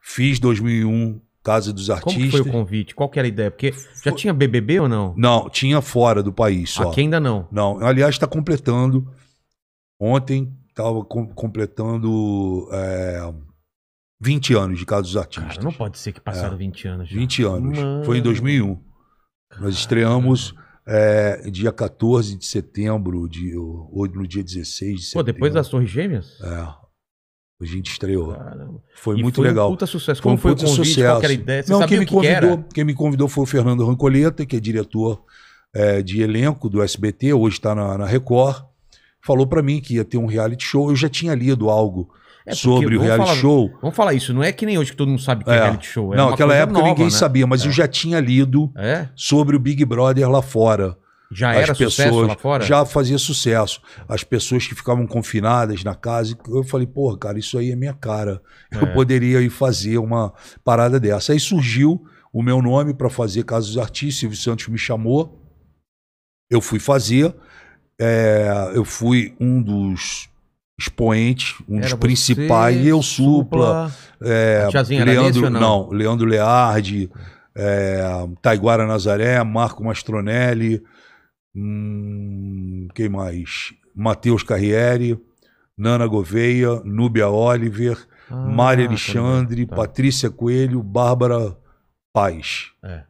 Fiz 2001 Casa dos Artistas. Como foi o convite? Qual era a ideia? Porque já foi... tinha BBB ou não? Não, tinha fora do país só. Aqui ainda não? Não. Aliás, está completando. Ontem estava com, completando é, 20 anos de Casa dos Artistas. Cara, não pode ser que passaram é, 20 anos já. 20 anos. Mano. Foi em 2001. Cara. Nós estreamos... É, dia 14 de setembro, de, ou, ou no dia 16 de setembro. Pô, depois das Torres Gêmeas? É. A gente estreou. Caramba. Foi e muito foi legal. Um puta sucesso. Como foi, um foi o convite? Sucesso. Qual era a ideia? Não, quem me, que convidou, que quem me convidou foi o Fernando Rancoleta, que é diretor é, de elenco do SBT, hoje está na, na, Record. Falou para mim que ia ter um reality show. Eu já tinha lido algo é sobre o reality falar, show. Vamos falar isso. Não é que nem hoje que todo mundo sabe que é, é reality show. É Não, naquela época nova, ninguém né? sabia, mas eu é. já tinha lido é? sobre o Big Brother lá fora. Já As era pessoas, sucesso lá fora? Já fazia sucesso. As pessoas que ficavam confinadas na casa, eu falei, porra, cara, isso aí é minha cara. É. Eu poderia ir fazer uma parada dessa. Aí surgiu o meu nome para fazer Casos Artistas, Silvio Santos me chamou, eu fui fazer, é, eu fui um dos expoentes, um era dos principais, você, eu, Supla, Supla é, Leandro, nesse, não? não? Leandro Leardi, é, Taiguara Nazaré, Marco Mastronelli, Hum, quem mais? Matheus Carriere, Nana Gouveia, Núbia Oliver, ah, tá, tá Alexandre, tá Patrícia Coelho, Bárbara Paz. É.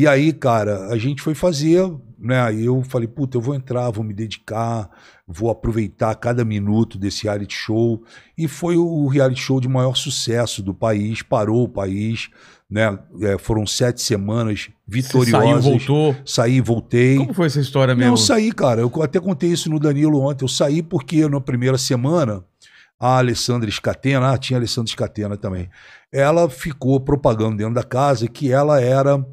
E aí, cara, a gente foi fazer, né? Aí eu falei, puta, eu vou entrar, vou me dedicar, vou aproveitar cada minuto desse reality show. E foi o reality show de maior sucesso do país, parou o país, né? É, foram sete semanas vitoriosas. Você saiu, voltou? Saí, voltei. Como foi essa história mesmo? Não, eu saí, cara. Eu até contei isso no Danilo ontem. Eu saí porque na primeira semana a Alessandra Escatena, ah, tinha a Alessandra Escatena também, ela ficou propagando dentro da casa que ela era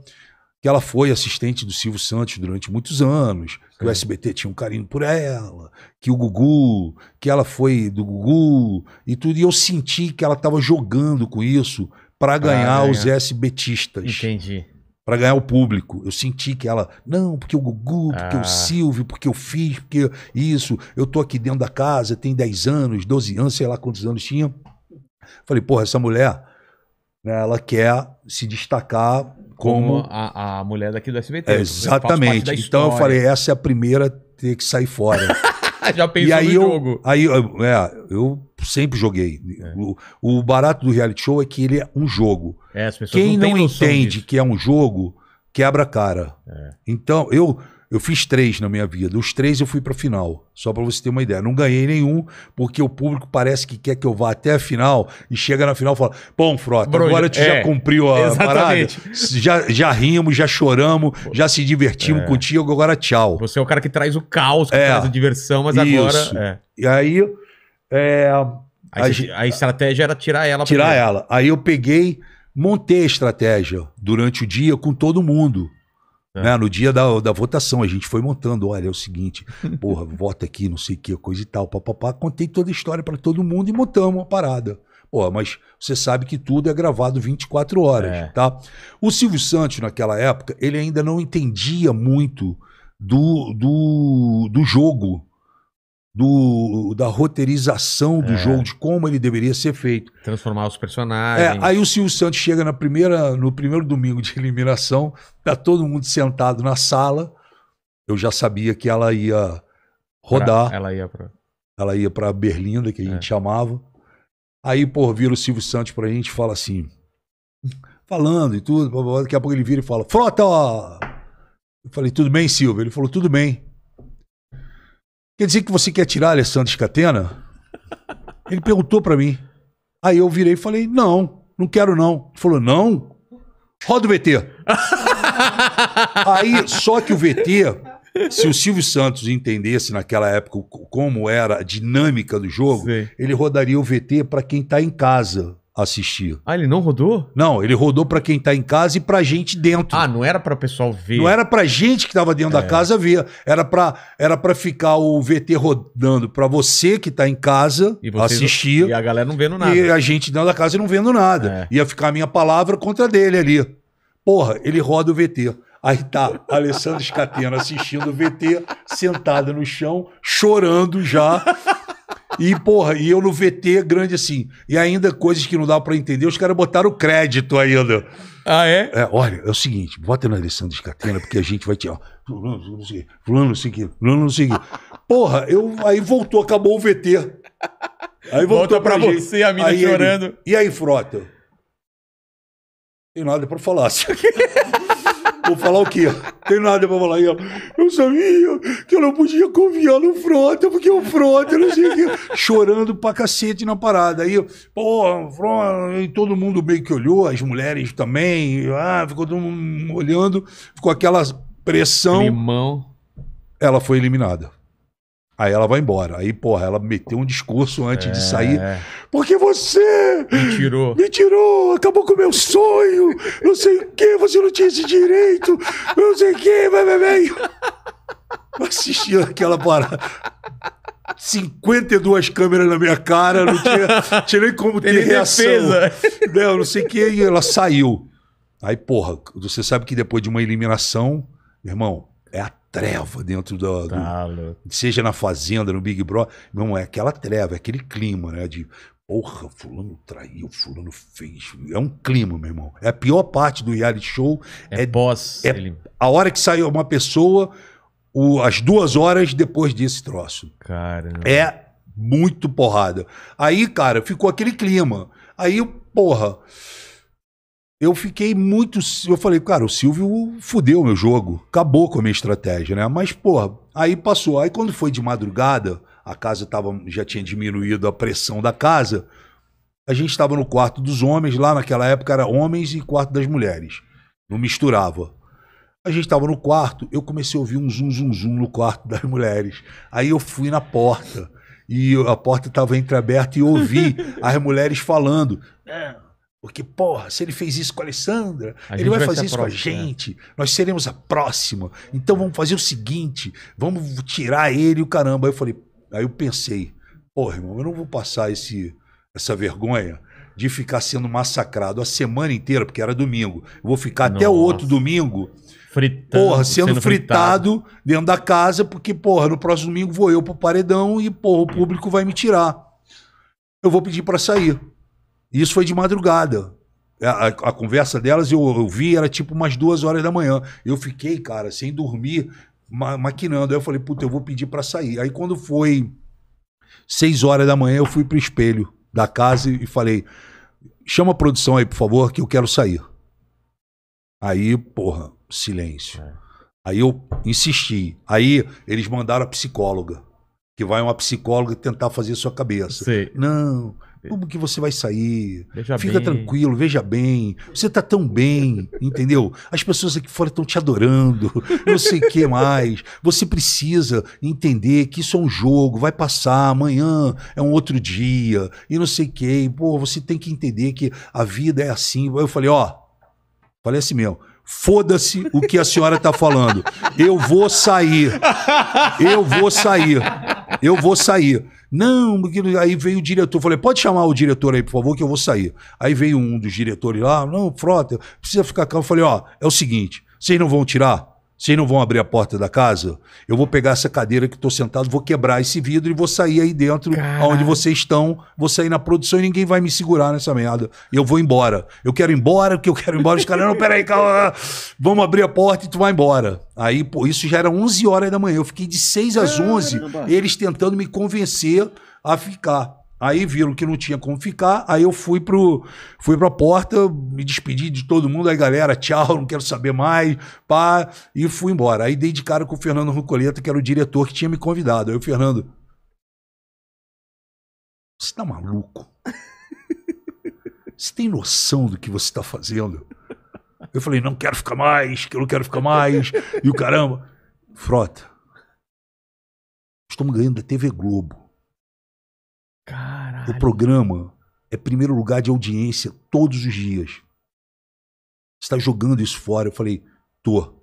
que ela foi assistente do Silvio Santos durante muitos anos, Sim. que o é. SBT tinha um carinho por ela, que o Gugu, que ela foi do Gugu e tudo. E eu senti que ela estava jogando com isso para ganhar ah, os SBTistas. Entendi. Para ganhar o público. Eu senti que ela, não, porque o Gugu, porque ah. o Silvio, porque eu fiz, porque isso, eu tô aqui dentro da casa, tem 10 anos, 12 anos, sei lá quantos anos tinha. Falei, porra, essa mulher, né, ela quer se destacar como, como a, a, mulher daqui do SBT. exatamente. Então eu falei, essa é a primeira ter que sair fora. Já pensou e aí no eu, jogo. Aí eu, é, eu sempre joguei. É. O, o, barato do reality show é que ele é um jogo. É, Quem não, não entende disso. que é um jogo, quebra a cara. É. Então, eu eu fiz três na minha vida. Os três eu fui para final. Só para você ter uma ideia. Não ganhei nenhum, porque o público parece que quer que eu vá até a final e chega na final e fala: Bom, Frota, Bro, agora tu é, já cumpriu a parada. Já, já rimos, já choramos, já se divertimos é. contigo, agora tchau. Você é o cara que traz o caos, que é. traz a diversão, mas Isso. agora. É. E aí. É, a, a, estratégia era tirar ela. Tirar primeiro. ela. Aí eu peguei, montei a estratégia durante o dia com todo mundo. É. Né? No dia da, da votação, a gente foi montando, olha, é o seguinte, porra, vota aqui, não sei o que, coisa e tal, papapá. Contei toda a história para todo mundo e montamos uma parada. Pô, mas você sabe que tudo é gravado 24 horas, é. tá? O Silvio Santos, naquela época, ele ainda não entendia muito do, do, do jogo do, da roteirização do é. jogo, de como ele deveria ser feito. Transformar os é, personagens. É, aí o Silvio Santos chega na primeira, no primeiro domingo de eliminação, tá todo mundo sentado na sala. Eu já sabia que ela ia rodar. Pra, ela ia para ela ia para Berlinda, que a é. gente é. chamava. Aí, por vir o Silvio Santos pra gente e fala assim, falando e tudo, daqui a pouco ele vira e fala: "Frota!" Eu falei: "Tudo bem, Silvio?" Ele falou: "Tudo bem." Quer dizer que você quer tirar Alessandro Scatena? Ele perguntou para mim. Aí eu virei e falei, não, não quero não. Ele falou, não? Roda o VT. Aí, só que o VT, se o Silvio Santos entendesse naquela época como era a dinâmica do jogo, Sim. ele rodaria o VT para quem tá em casa assistir. Ah, ele não rodou? Não, ele rodou para quem tá em casa e pra gente dentro. Ah, não era para o pessoal ver. Não era pra gente que tava dentro é. da casa ver, era para era para ficar o VT rodando para você que tá em casa e vocês, assistir. E a galera não vendo nada. E a gente dentro da casa não vendo nada. É. Ia ficar a minha palavra contra dele ali. Porra, ele roda o VT. Aí tá Alessandro Scatena assistindo o VT, sentado no chão, chorando já. E, porra, e eu no VT grande assim. E ainda coisas que não dá para entender, os caras botaram crédito ainda. Ah, é? é? Olha, é o seguinte, bota na Alessandra Escatena, porque a gente vai te. Ó, fulano, não sei fulano, não sei fulano, não sei Porra, eu, aí voltou, acabou o VT. Aí voltou Volta pra, pra você, a mina aí chorando. Ele, e aí, Frota? Tem nada pra falar. Vou falar o quê? Tem nada pra falar. aí, eu sabia que eu não podia confiar no Frota, porque o Frota, não sei o quê. Chorando pra cacete na parada. Aí, pô, Frota, e todo mundo meio que olhou, as mulheres também. Ah, ficou todo mundo olhando. Ficou aquela pressão. Limão. Ela foi eliminada. Aí ela vai embora. Aí, porra, ela meteu um discurso antes é. de sair. É. Porque você me tirou. me tirou, acabou com o meu sonho, não sei o quê, você não tinha esse direito, não sei o quê, vai, vai, vai. Assistindo aquela parada. 52 câmeras na minha cara, não tinha, tinha nem como ter reação. Não, não sei o quê, e ela saiu. Aí, porra, você sabe que depois de uma eliminação, irmão, treva dentro da. Tá, do, seja na Fazenda, no Big Brother. Não, é aquela treva, é aquele clima, né? De Porra, fulano traiu, fulano fez. É um clima, meu irmão. É a pior parte do reality show. É, é É ele... A hora que saiu uma pessoa, o, as duas horas depois desse troço. Cara. É muito porrada. Aí, cara, ficou aquele clima. Aí, porra eu fiquei muito. Eu falei, cara, o Silvio fudeu o meu jogo, acabou com a minha estratégia, né? Mas, porra, aí passou. Aí quando foi de madrugada, a casa tava, já tinha diminuído a pressão da casa. A gente estava no quarto dos homens, lá naquela época era homens e quarto das mulheres. Não misturava. A gente estava no quarto, eu comecei a ouvir um zum zum zum no quarto das mulheres. Aí eu fui na porta e a porta estava entreaberta e ouvi as mulheres falando. É porque, porra, se ele fez isso com a Alessandra, a ele vai, vai fazer isso próxima, com a é. gente. Né? Nós seremos a próxima. Então vamos fazer o seguinte: vamos tirar ele e o caramba. Aí eu falei, aí eu pensei, porra, irmão, eu não vou passar esse, essa vergonha de ficar sendo massacrado a semana inteira, porque era domingo. Eu vou ficar Nossa. até o outro domingo. Fritando, porra, sendo, sendo fritado, fritado, dentro da casa, porque, porra, no próximo domingo vou eu pro paredão e, porra, o público vai me tirar. Eu vou pedir para sair. Isso foi de madrugada. A, é, a, a conversa delas eu, eu, vi, era tipo umas duas horas da manhã. Eu fiquei, cara, sem dormir, ma maquinando. Aí eu falei, puta, eu vou pedir para sair. Aí quando foi seis horas da manhã, eu fui pro espelho da casa e falei: chama a produção aí, por favor, que eu quero sair. Aí, porra, silêncio. É. Aí eu insisti. Aí eles mandaram a psicóloga. Que vai uma psicóloga tentar fazer sua cabeça. Não, como que você vai sair? Veja Fica bem. tranquilo, veja bem. Você tá tão bem, entendeu? As pessoas aqui fora estão te adorando, não sei o que mais. Você precisa entender que isso é um jogo, vai passar, amanhã é um outro dia, e não sei o que. Pô, você tem que entender que a vida é assim. Eu falei, ó, falei assim mesmo. Foda-se o que a senhora está falando. Eu vou sair. Eu vou sair. Eu vou sair. Não, porque aí veio o diretor. Falei, pode chamar o diretor aí, por favor, que eu vou sair. Aí veio um dos diretores lá, não, Frota, precisa ficar calmo. Falei, ó, é o seguinte, vocês não vão tirar? Vocês não vão abrir a porta da casa? Eu vou pegar essa cadeira que estou sentado, vou quebrar esse vidro e vou sair aí dentro, Caralho. onde vocês estão, vou sair na produção e ninguém vai me segurar nessa merda. Eu vou embora. Eu quero ir embora, porque eu quero ir embora. Os caras, não, peraí, calma, vamos abrir a porta e tu vai embora. Aí, pô, isso já era 11 horas da manhã. Eu fiquei de 6 às 11, Caramba. eles tentando me convencer a ficar. Aí viram que não tinha como ficar, aí eu fui pro fui pra porta, me despedi de todo mundo, aí galera, tchau, não quero saber mais, pá, e fui embora. Aí dei de cara com o Fernando Rucoleta, que era o diretor que tinha me convidado. Aí o Fernando, você tá maluco? Você tem noção do que você tá fazendo? Eu falei, não quero ficar mais, que eu não quero ficar mais, e o caramba. Frota, estamos ganhando da TV Globo o programa é primeiro lugar de audiência todos os dias. Está jogando isso fora. Eu falei, tô,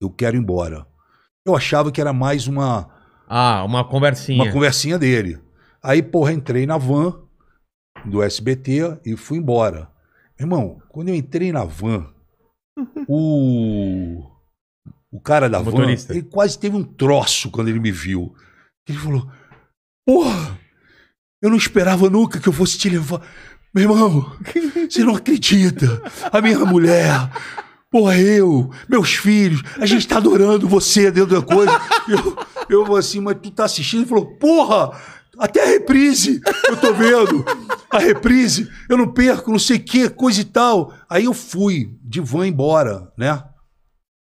eu quero ir embora. Eu achava que era mais uma. Ah, uma conversinha. Uma conversinha dele. Aí, porra, entrei na van do SBT e fui embora. Irmão, quando eu entrei na van, o. O cara da o van, ele quase teve um troço quando ele me viu. Ele falou: Porra! Eu não esperava nunca que eu fosse te levar. Meu irmão, você não acredita. A minha mulher, porra, eu, meus filhos, a gente tá adorando você dentro da coisa. Eu, eu assim, mas tu tá assistindo? Ele falou, porra, até a reprise eu tô vendo. A reprise, eu não perco, não sei o que, coisa e tal. Aí eu fui de van embora, né?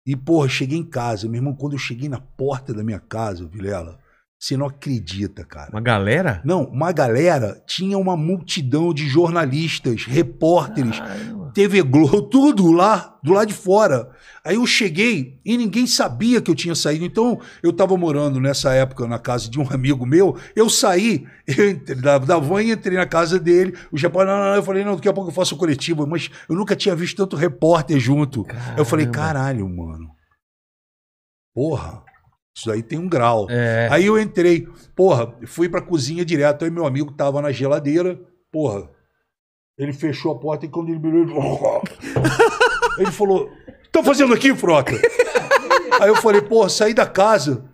E, porra, cheguei em casa. Meu irmão, quando eu cheguei na porta da minha casa, Vilela, você não acredita, cara. Uma galera? Não, uma galera tinha uma multidão de jornalistas, repórteres, Caramba. TV Globo, tudo lá, do lado de fora. Aí eu cheguei e ninguém sabia que eu tinha saído. Então, eu tava morando nessa época na casa de um amigo meu. Eu saí eu entrei, da, da van e entrei na casa dele. O Japão, não, não, não. Eu falei, não, daqui a pouco eu faço coletivo. Mas eu nunca tinha visto tanto repórter junto. Caramba. Eu falei, caralho, mano. Porra. Isso aí tem um grau. É. Aí eu entrei, porra, fui pra cozinha direto. Aí meu amigo tava na geladeira, porra. Ele fechou a porta e quando ele virou, ele, ele falou: Tá fazendo aqui, Frota? Aí eu falei: Porra, saí da casa.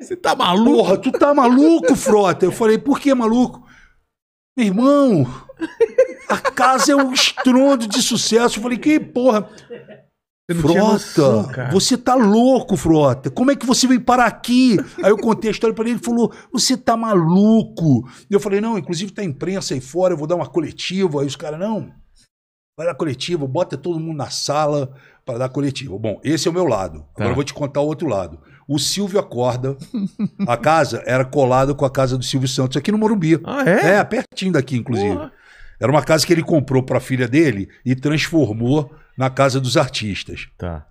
Você tá maluco? Porra, tu tá maluco, Frota? Eu falei: Por que maluco? Meu irmão, a casa é um estrondo de sucesso. Eu falei: Que porra. Frota, noção, você tá louco, Frota. Como é que você veio parar aqui? Aí eu contei a história para ele, ele falou: "Você tá maluco". eu falei: "Não, inclusive tá imprensa aí fora, eu vou dar uma coletiva". Aí os caras: "Não. Vai dar coletiva, bota todo mundo na sala para dar coletiva". Bom, esse é o meu lado. Tá. Agora eu vou te contar o outro lado. O Silvio acorda. A casa era colada com a casa do Silvio Santos aqui no Morumbi. Ah, é? É, pertinho daqui, inclusive. Porra. Era uma casa que ele comprou para a filha dele e transformou na casa dos artistas. Tá.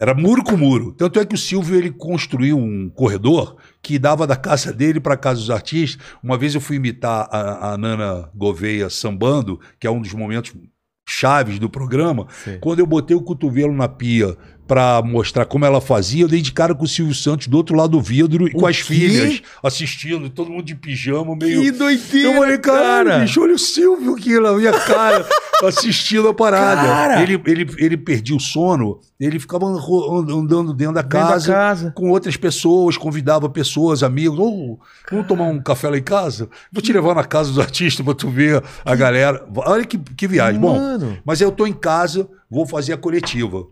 Era muro com muro. Tanto é que o Silvio ele construiu um corredor que dava da casa dele para a casa dos artistas. Uma vez eu fui imitar a, a, Nana Gouveia sambando, que é um dos momentos chaves do programa. Sim. Quando eu botei o cotovelo na pia para mostrar como ela fazia, eu dei de cara com o Silvio Santos do outro lado do vidro e o com as quê? filhas assistindo, todo mundo de pijama, meio. Que doideira! Eu falei, cara, bicho, olha o Silvio aqui na minha cara, assistindo a parada. Cara. Ele, ele, ele perdia o sono, ele ficava andando dentro da casa, dentro da casa. com outras pessoas, convidava pessoas, amigos. Oh, vamos tomar um café lá em casa? Vou te levar na casa do artista para tu ver a galera. Olha que, que viagem. Mano. Bom, mas eu tô em casa, vou fazer a coletiva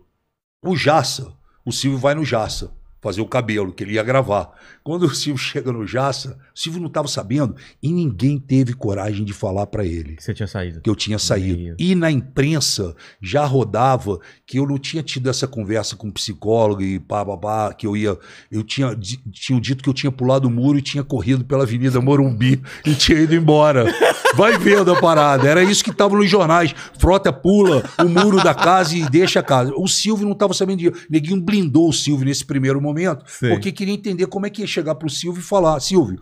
o Jaça. O Silvio vai no Jaça fazer o cabelo, que ele ia gravar. Quando o Silvio chega no Jaça, o Silvio não estava sabendo e ninguém teve coragem de falar para ele. Que você tinha saído. Que eu tinha saído. E na imprensa já rodava que eu não tinha tido essa conversa com o psicólogo e pá, pá, pá, que eu ia. Eu tinha. Tinham dito que eu tinha pulado o muro e tinha corrido pela Avenida Morumbi e tinha ido embora. Vai vendo a parada. Era isso que estava nos jornais. Frota pula o muro da casa e deixa a casa. O Silvio não estava sabendo de. Neguinho blindou o Silvio nesse primeiro momento momento, Sim. porque queria entender como é que ia chegar para o Silvio e falar: Silvio,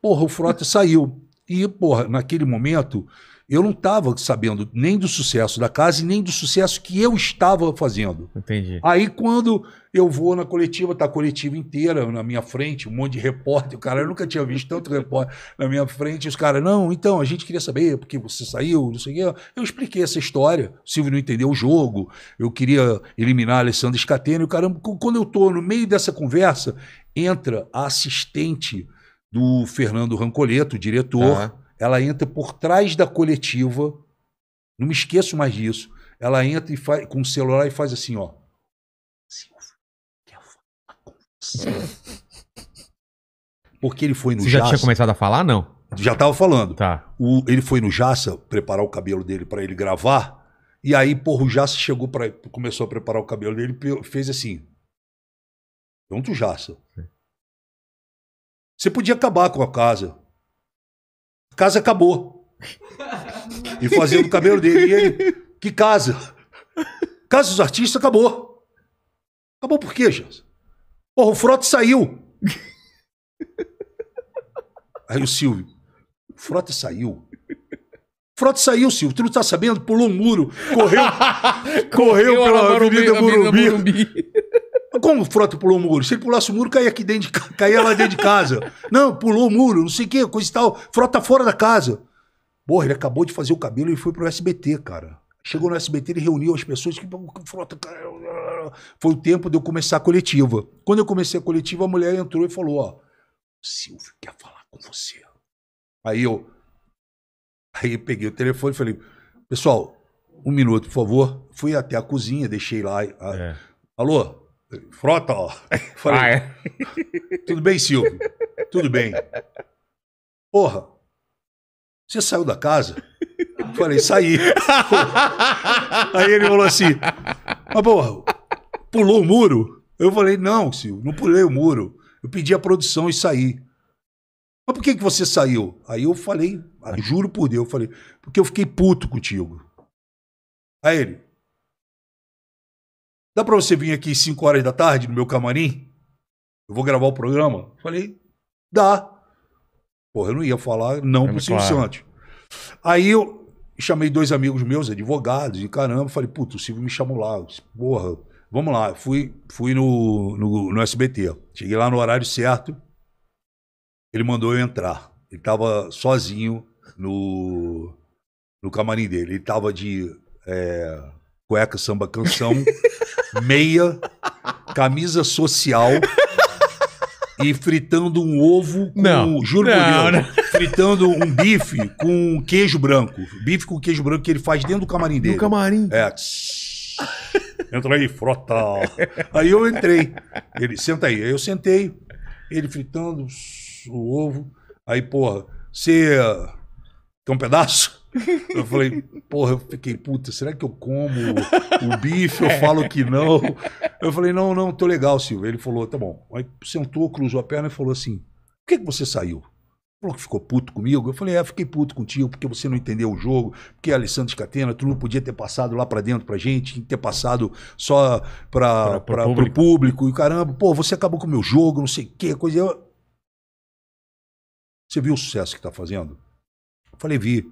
porra, o Frota saiu. E, porra, naquele momento, eu não estava sabendo nem do sucesso da casa e nem do sucesso que eu estava fazendo. Entendi. Aí quando eu vou na coletiva, tá a coletiva inteira na minha frente, um monte de repórter, o cara, eu nunca tinha visto tanto repórter na minha frente, os caras, não, então, a gente queria saber porque você saiu, não sei o quê. Eu expliquei essa história, o Silvio não entendeu o jogo, eu queria eliminar a Alessandra Scatena, e o caramba, quando eu tô no meio dessa conversa, entra a assistente do Fernando Rancoleto, o diretor, tá ela entra por trás da coletiva, não me esqueço mais disso. Ela entra e faz, com o celular e faz assim, ó. Silvio, Porque ele foi no Você já Jaça, tinha começado a falar, não? Já tava falando. Tá. O, ele foi no Jaça preparar o cabelo dele para ele gravar. E aí, porra, o Jaça chegou para começou a preparar o cabelo dele e fez assim. Pronto, Jaça. Você podia acabar com a casa. Casa acabou. E fazendo o cabelo dele. E ele, que casa? Casa dos artistas acabou. Acabou por quê, Jansen? Porra, o Frota saiu. Aí o Silvio, o Frota saiu. Frota saiu, Silvio. Tu não tá sabendo? Pulou um muro, correu, correu, correu pela Avenida Morumbi como frota pulou o muro. Se ele pulasse o muro, caía, aqui dentro de, caía lá dentro de casa. Não, pulou o muro, não sei o que, coisa e tal. Frota fora da casa. Porra, ele acabou de fazer o cabelo e foi pro SBT, cara. Chegou no SBT, ele reuniu as pessoas que frota. Foi o tempo de eu começar a coletiva. Quando eu comecei a coletiva, a mulher entrou e falou: Ó, Silvio quer falar com você. Aí eu. Aí eu peguei o telefone e falei: Pessoal, um minuto, por favor. Fui até a cozinha, deixei lá. A... É. Alô? Frota, ó. Falei, ah, é? Tudo bem, Silvio? Tudo bem. Porra, você saiu da casa? Eu falei, saí. Porra. Aí ele falou assim, mas porra, pulou o muro? Eu falei, não, Silvio, não pulei o muro. Eu pedi a produção e saí. Mas por que, que você saiu? Aí eu falei, ah, juro por Deus, eu falei, porque eu fiquei puto contigo. Aí ele, dá pra você vir aqui 5 horas da tarde no meu camarim? Eu vou gravar o programa? Falei, dá. Porra, eu não ia falar não é, pro Silvio Santos. Aí eu chamei dois amigos meus, advogados, e caramba, falei, puto, o Silvio me chamou lá. Porra, vamos lá. Fui, fui no, no, no SBT. Cheguei lá no horário certo. Ele mandou eu entrar. Ele tava sozinho no, no camarim dele. Ele tava de é, cueca samba canção meia, camisa social e fritando um ovo com. Não, juro não, por Deus. Não. Fritando um bife com queijo branco. Bife com queijo branco que ele faz dentro do camarim dele. Do camarim? É. Entra aí, frota. Aí eu entrei. Ele, senta aí. Aí eu sentei. Ele fritando o ovo. Aí, porra, você. tem um pedaço? Eu falei, porra, eu fiquei, puta, será que eu como o bife? Eu é. falo que não. Eu falei, não, não, tô legal, Silvio. Ele falou, tá bom. Aí sentou, cruzou a perna e falou assim: por que, que você saiu? Falou que ficou puto comigo. Eu falei, é, fiquei puto contigo, porque você não entendeu o jogo, porque Alessandro Catena, tu não podia ter passado lá para dentro pra gente, ter passado só pra, pra, pra, público. pro público. E caramba, pô, você acabou com o meu jogo, não sei o que, coisa. Eu... Você viu o sucesso que tá fazendo? Eu falei, vi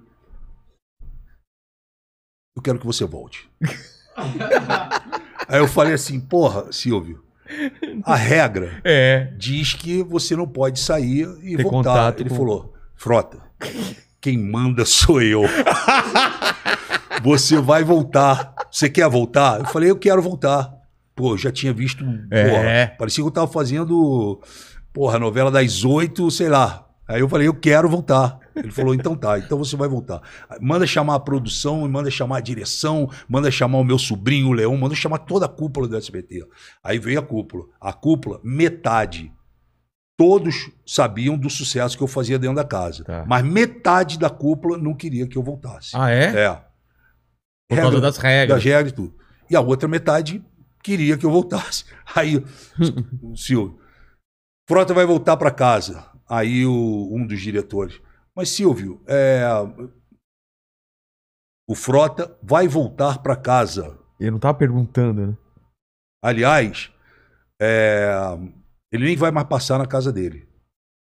eu quero que você volte. Aí eu falei assim, porra, Silvio, a regra é. diz que você não pode sair e Ter voltar. Ele com... falou, frota, quem manda sou eu. você vai voltar. Você quer voltar? Eu falei, eu quero voltar. Pô, já tinha visto. É. Porra, parecia que eu tava fazendo. Porra, novela das oito, sei lá, Aí eu falei, eu quero voltar. Ele falou, então tá, então você vai voltar. Manda chamar a produção, manda chamar a direção, manda chamar o meu sobrinho, o Leão, manda chamar toda a cúpula do SBT. Aí veio a cúpula. A cúpula, metade. Todos sabiam do sucesso que eu fazia dentro da casa. Tá. Mas metade da cúpula não queria que eu voltasse. Ah, é? É. Por causa das regras. Das regras e tudo. E a outra metade queria que eu voltasse. Aí, senhor, Frota vai voltar para casa. Aí o, um dos diretores. Mas, Silvio, é, o Frota vai voltar para casa. Ele não estava perguntando, né? Aliás, é, ele nem vai mais passar na casa dele.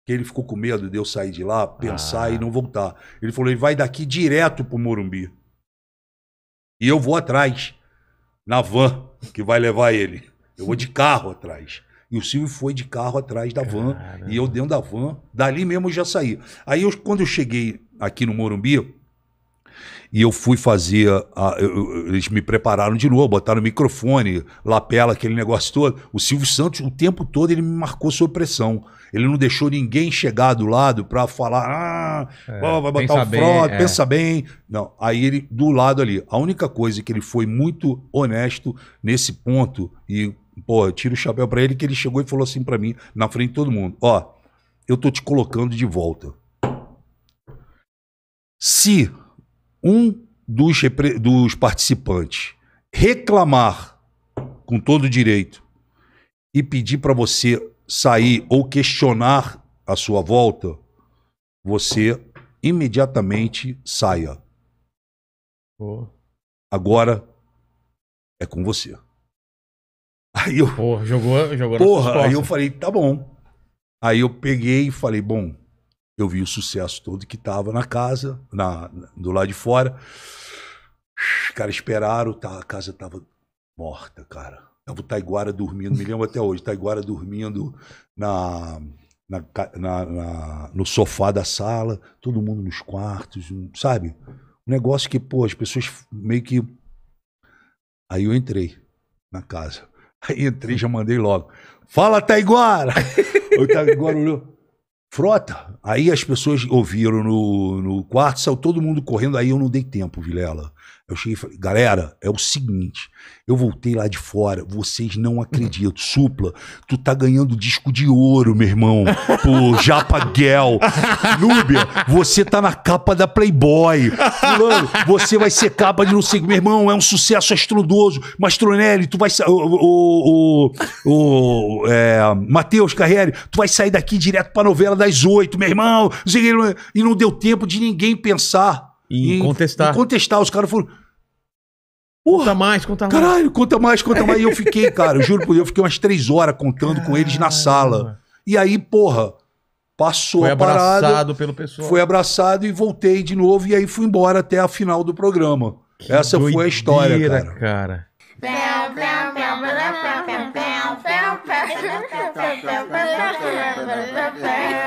Que ele ficou com medo de eu sair de lá, pensar ah. e não voltar. Ele falou: ele vai daqui direto pro Morumbi. E eu vou atrás, na van que vai levar ele. Eu vou de carro atrás. E o Silvio foi de carro atrás da van Caramba. e eu dentro da van. Dali mesmo eu já saí. Aí eu, quando eu cheguei aqui no Morumbi, e eu fui fazer. A, eu, eles me prepararam de novo, botaram microfone, lapela, aquele negócio todo. O Silvio Santos, o tempo todo, ele me marcou sob pressão. Ele não deixou ninguém chegar do lado para falar, ah, é, vai botar o um é. pensa bem. Não, aí ele, do lado ali. A única coisa que ele foi muito honesto nesse ponto, e Pô, eu tiro o chapéu para ele que ele chegou e falou assim para mim, na frente de todo mundo: Ó, eu tô te colocando de volta. Se um dos, dos participantes reclamar com todo direito e pedir para você sair ou questionar a sua volta, você imediatamente saia. Oh. Agora é com você. Aí eu. Porra, jogou, jogou Porra, aí eu falei, tá bom. Aí eu peguei e falei, bom, eu vi o sucesso todo que tava na casa, na, do lado de fora. Os caras esperaram, tá, a casa tava morta, cara. Tava é o Taiguara dormindo, me lembro até hoje, Taiguara dormindo na, na, na, na, no sofá da sala, todo mundo nos quartos, sabe? Um negócio que, pô, as pessoas meio que. Aí eu entrei na casa. Aí entrei, já mandei logo. Fala, Taiguara! o Taiguara olhou. Frota. Aí as pessoas ouviram no, no quarto, saiu todo mundo correndo. Aí eu não dei tempo, Vilela. Eu cheguei e falei, galera, é o seguinte, eu voltei lá de fora, vocês não hum. acreditam. Supla, tu tá ganhando disco de ouro, meu irmão, pro Japa Gel. Núbia, você tá na capa da Playboy. Fulano, você vai ser capa de não sei meu irmão, é um sucesso estrondoso. Mastronelli, tu vai sair, o, o, o, o é, Matheus Carreira, tu vai sair daqui direto pra novela das oito, meu irmão. E não deu tempo de ninguém pensar e, e contestar. E contestar. Os caras foram. Porra, conta mais, conta mais. Caralho, conta mais, conta mais. E eu fiquei, cara, eu juro por Deus, eu fiquei umas três horas contando caralho. com eles na sala. E aí, porra, passou foi a parada. Foi abraçado pelo pessoal. Foi abraçado e voltei de novo. E aí fui embora até a final do programa. Que Essa doideira, foi a história, cara. cara.